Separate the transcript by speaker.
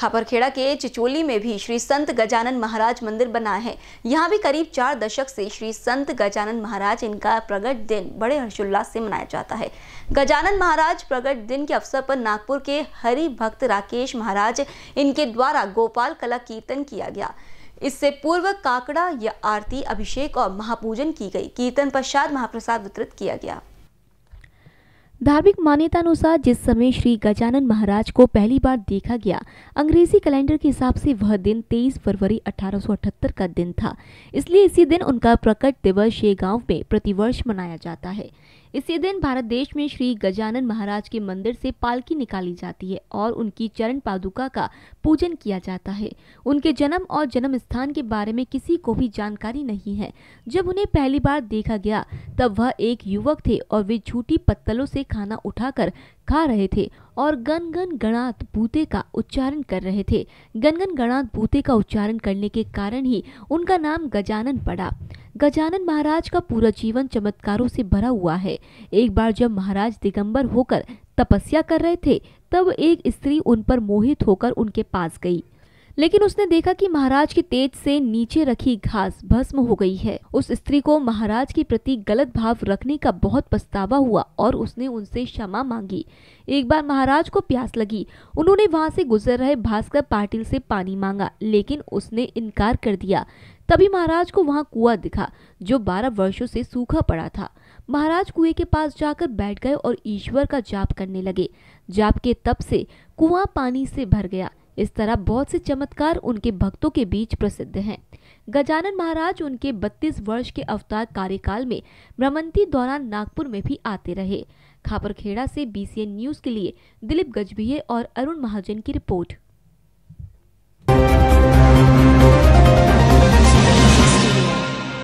Speaker 1: खापरखेड़ा के चिचोली में भी श्री संत गजानन महाराज मंदिर बना है यहाँ भी करीब चार दशक से श्री संत गजानन महाराज इनका प्रगट दिन बड़े हर्षोल्लास से मनाया जाता है गजानन महाराज प्रगट दिन के अवसर पर नागपुर के हरि भक्त राकेश महाराज इनके द्वारा गोपाल कला कीर्तन किया गया इससे पूर्व काकड़ा या आरती अभिषेक और महापूजन की गई कीर्तन पश्चात महाप्रसाद वितरित किया गया धार्मिक मान्यता अनुसार जिस समय श्री गजानन महाराज को पहली बार देखा गया अंग्रेजी कैलेंडर के हिसाब से वह दिन 23 फरवरी 1878 का दिन था इसलिए इसी दिन उनका प्रकट दिवस शेगांव में प्रतिवर्ष मनाया जाता है इसी दिन भारत देश में श्री गजानन महाराज के मंदिर से पालकी निकाली जाती है और उनकी चरण पादुका का पूजन किया जाता है उनके जन्म और जन्म स्थान के बारे में किसी को भी जानकारी नहीं है जब उन्हें पहली बार देखा गया तब वह एक युवक थे और वे झूठी पत्तलों से खाना उठाकर खा रहे थे और गन गन गणात भूते का उच्चारण कर रहे थे गन गन गणात भूते का उच्चारण करने के कारण ही उनका नाम गजानन पड़ा गजानन महाराज का पूरा जीवन चमत्कारों से भरा हुआ है एक बार जब महाराज दिगंबर होकर तपस्या कर रहे थे तब एक स्त्री उन पर मोहित होकर उनके पास गई लेकिन उसने देखा कि महाराज के तेज से नीचे रखी घास भस्म हो गई है उस स्त्री को महाराज के प्रति गलत भाव रखने का बहुत पछतावा हुआ और उसने उनसे क्षमा मांगी एक बार महाराज को प्यास लगी उन्होंने वहां से गुजर रहे भास्कर पाटिल से पानी मांगा लेकिन उसने इनकार कर दिया तभी महाराज को वहां कुआ दिखा जो बारह वर्षों से सूखा पड़ा था महाराज कुएं के पास जाकर बैठ गए और ईश्वर का जाप करने लगे जाप के तप से कुआं पानी से भर गया इस तरह बहुत से चमत्कार उनके भक्तों के बीच प्रसिद्ध हैं गजानन महाराज उनके 32 वर्ष के अवतार कार्यकाल में भ्रमंती दौरान नागपुर में भी आते रहे खापरखेड़ा से बीसीएन न्यूज के लिए दिलीप गजभिये और अरुण महाजन की रिपोर्ट